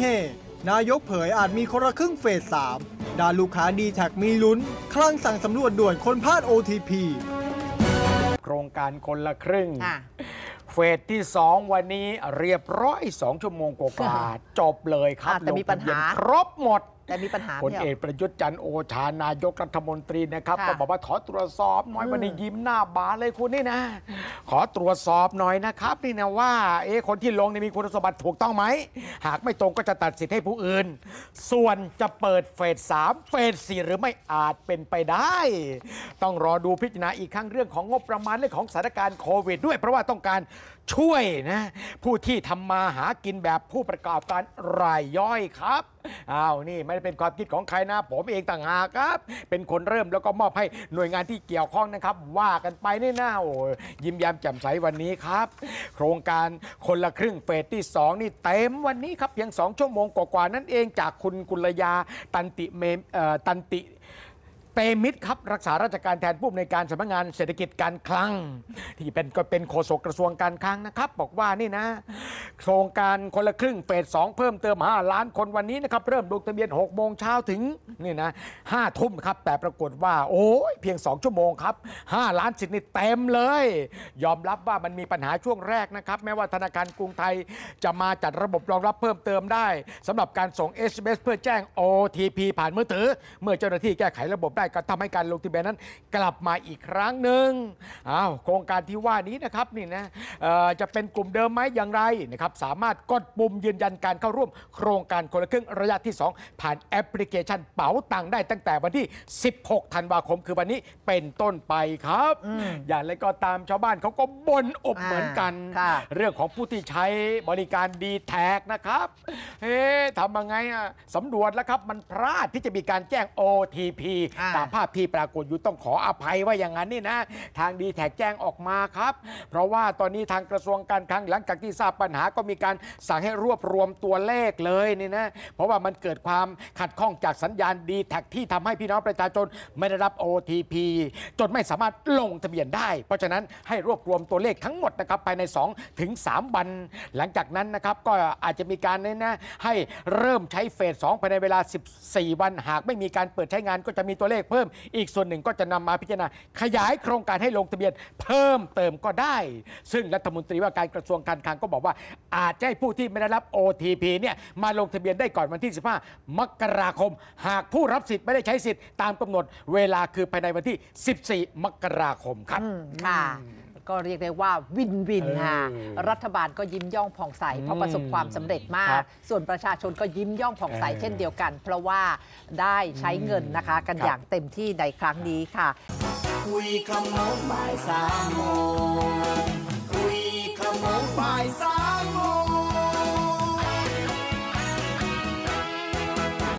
เฮนายกเผยอาจมีคนละครึ่งเฟส3ด่าลูกค้าดีแท็กมีลุ้นคลั่งสั่งสำรวจด่วนคนพลาด OTP โครงการคนละครึ่ง เฟสที่ 2 วันนี้เรียบร้อย 2 ชั่วโมงกว่า จบเลยครับแต่มีปัญหาครบหมดแต่มีปัญหาผลเอกประยุทธ์จันโอชา นายกรัฐมนตรีนะครับ ก็บอกว่าขอตรวจสอบหน่อยวันนี้ยิ้มหน้าบานเลยคุณนี่นะ ขอตรวจสอบหน่อยนะครับ นี่นะว่าเอ๊คนที่ลงนี่มีคุณสมบัติถูกต้องไหม หากไม่ตรงก็จะตัดสิทธิ์ให้ผู้อื่น ส่วนจะเปิดเฟสสามเฟสสี่หรือไม่อาจเป็นไปได้ ต้องรอดูพิจารณาอีกครั้งเรื่องของงบประมาณเรื่องของสถานการณ์โควิด ด้วย เพราะว่าต้องการช่วยนะ ผู้ที่ทำมาหากินแบบผู้ประกอบการรายย่อยครับอ้าว นี่ไม่ได้เป็นความคิดของใครนะ ผมเองต่างหากครับ เป็นคนเริ่มแล้วก็มอบให้หน่วยงานที่เกี่ยวข้องนะครับ ว่ากันไปนี่นะโอ้ยิ้มยามแจ่มใสวันนี้ครับ โครงการคนละครึ่งเฟสที่2นี่เต็มวันนี้ครับเพียง2ชั่วโมงกว่านั่นเองจากคุณกุลยาตันติเมตันติเตมิดครับ รักษาราชการแทนผู้อำนวยการสำนักงานเศรษฐกิจการคลัง ที่เป็นก็เป็นโฆษกกระทรวงการคลังนะครับ บอกว่านี่นะ โครงการคนละครึ่งเฟสสองเพิ่มเติม 5 ล้านคน วันนี้นะครับ เริ่มลงทะเบียน 6 โมงเช้าถึงนี่นะห้าทุ่มครับ แต่ปรากฏว่าโอ้ยเพียง 2 ชั่วโมงครับ 5 ล้านสิทธิ์นี่เต็มเลย ยอมรับว่ามันมีปัญหาช่วงแรกนะครับ แม้ว่าธนาคารกรุงไทยจะมาจัดระบบรองรับเพิ่มเติมได้ สำหรับการส่ง SMS เพื่อแจ้ง OTP ผ่านมือถือ เมื่อเจ้าหน้าที่แก้ไขระบบได้ก็ทำให้การลงทะเบียนนั้นกลับมาอีกครั้งหนึ่งอ้าวโครงการที่ว่านี้นะครับนี่นะจะเป็นกลุ่มเดิมไหมอย่างไรนะครับสามารถกดปุ่มยืนยันการเข้าร่วมโครงการคนละครึ่งระยะที่ 2 ผ่านแอปพลิเคชันเป๋าตังได้ตั้งแต่วันที่ 16 ธันวาคมคือวันนี้เป็นต้นไปครับออย่างไรก็ตามชาวบ้านเขาก็บ่นอบเหมือนกัน เรื่องของผู้ที่ใช้บริการดีแท็กนะครับเฮ้ทำยังไงอ่ะสำรวจแล้วครับมันพลาดที่จะมีการแจ้ง OTP ตามภาพที่ปรากฏอยู่ต้องขออภัยว่าอย่างนั้นนี่นะ ทางดีแท็กแจ้งออกมาครับเพราะว่าตอนนี้ทางกระทรวงการคลังหลังจากที่ทราบปัญหาก็มีการสั่งให้รวบรวมตัวเลขเลยนี่นะเพราะว่ามันเกิดความขัดข้องจากสัญญาณดีแท็กที่ทำให้พี่น้องประชาชนไม่ได้รับ OTP จนไม่สามารถลงทะเบียนได้ เพราะฉะนั้นให้รวบรวมตัวเลขทั้งหมดนะครับภายใน2ถึง3วัน หลังจากนั้นนะครับก็อาจจะมีการเนี่นะให้เริ่มใช้เฟส2ภายในเวลา 14วันหาก ไม่มีการเปิดใช้งานก็จะมีตัวเลขขเพิ่ม อีกส่วนหนึ่งก็จะนำมาพิจารณา ขยายโครงการให้ลงทะเบียนเพิ่มเติมก็ได้ ซึ่งรัฐมนตรีว่าการกระทรวงการคลังก็บอกว่า อาจจะให้ผู้ที่ไม่ได้รับ OTP เนี่ยมาลงทะเบียนได้ก่อนวันที่ 15 มกราคม หากผู้รับสิทธิ์ไม่ได้ใช้สิทธิ์ตามกำหนด เวลาคือภายในวันที่ 14 มกราคมครับ ค่ะก็เรียกได้ว่าวินวินค่ะรัฐบาลก็ยิ้มย่องผ่องใสเพราะประสบความสำเร็จมาก ส่วนประชาชนก็ยิ้มย่องผ่องใสเช่นเดียวกัน เพราะว่าได้ใช้เงินนะคะ กันอย่างเต็มที่ในครั้งนี้ค่ะคุยขโมยบ่ายสามโมงคุยขโมยบ่ายสาม